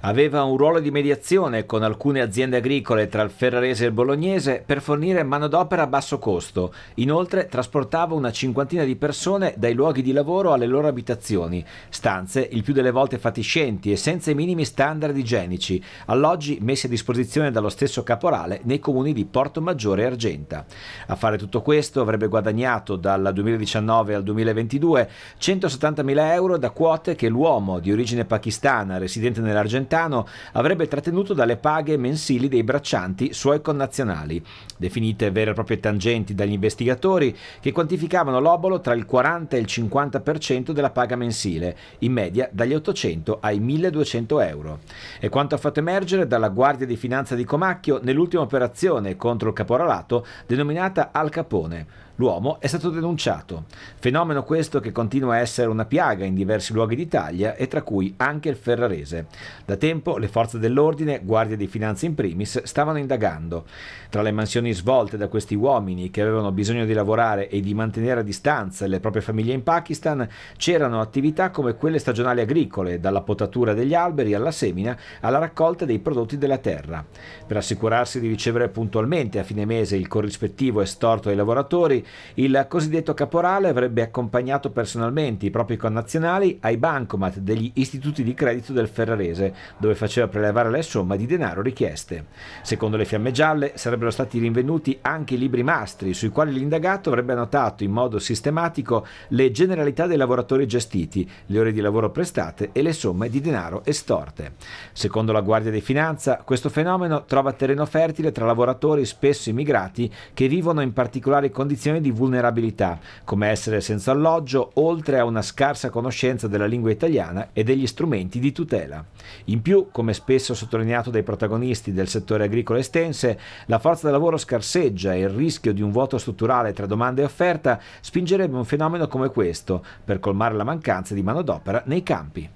Aveva un ruolo di mediazione con alcune aziende agricole tra il ferrarese e il bolognese per fornire manodopera a basso costo. Inoltre trasportava una cinquantina di persone dai luoghi di lavoro alle loro abitazioni, stanze il più delle volte fatiscenti e senza i minimi standard igienici, alloggi messi a disposizione dallo stesso caporale nei comuni di Porto Maggiore e Argenta. A fare tutto questo avrebbe guadagnato dal 2019 al 2022 170.000 euro da quote che l'uomo di origine pakistana residente nell'Argentina Celentano avrebbe trattenuto dalle paghe mensili dei braccianti suoi connazionali, definite vere e proprie tangenti dagli investigatori che quantificavano l'obolo tra il 40 e il 50% della paga mensile, in media dagli 800 ai 1200 euro. È quanto ha fatto emergere dalla Guardia di Finanza di Comacchio nell'ultima operazione contro il caporalato denominata Al Capone. L'uomo è stato denunciato. Fenomeno questo che continua a essere una piaga in diversi luoghi d'Italia e tra cui anche il ferrarese. Da tempo le forze dell'ordine, guardie di finanza in primis, stavano indagando. Tra le mansioni svolte da questi uomini che avevano bisogno di lavorare e di mantenere a distanza le proprie famiglie in Pakistan, c'erano attività come quelle stagionali agricole, dalla potatura degli alberi alla semina alla raccolta dei prodotti della terra. Per assicurarsi di ricevere puntualmente a fine mese il corrispettivo estorto ai lavoratori, il cosiddetto caporale avrebbe accompagnato personalmente i propri connazionali ai bancomat degli istituti di credito del Ferrarese dove faceva prelevare la somma di denaro richieste. Secondo le fiamme gialle sarebbero stati rinvenuti anche i libri mastri sui quali l'indagato avrebbe annotato in modo sistematico le generalità dei lavoratori gestiti, le ore di lavoro prestate e le somme di denaro estorte. Secondo la Guardia di Finanza, questo fenomeno trova terreno fertile tra lavoratori spesso immigrati che vivono in particolari condizioni di vulnerabilità, come essere senza alloggio, oltre a una scarsa conoscenza della lingua italiana e degli strumenti di tutela. I in più, come spesso sottolineato dai protagonisti del settore agricolo estense, la forza del lavoro scarseggia e il rischio di un vuoto strutturale tra domanda e offerta spingerebbe un fenomeno come questo per colmare la mancanza di manodopera nei campi.